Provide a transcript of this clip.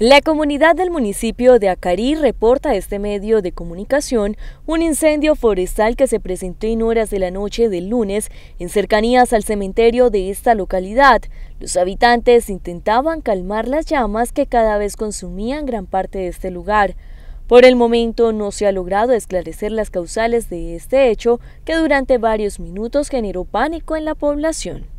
La comunidad del municipio de Acarí reporta a este medio de comunicación un incendio forestal que se presentó en horas de la noche del lunes en cercanías al cementerio de esta localidad. Los habitantes intentaban calmar las llamas que cada vez consumían gran parte de este lugar. Por el momento no se ha logrado esclarecer las causales de este hecho que durante varios minutos generó pánico en la población.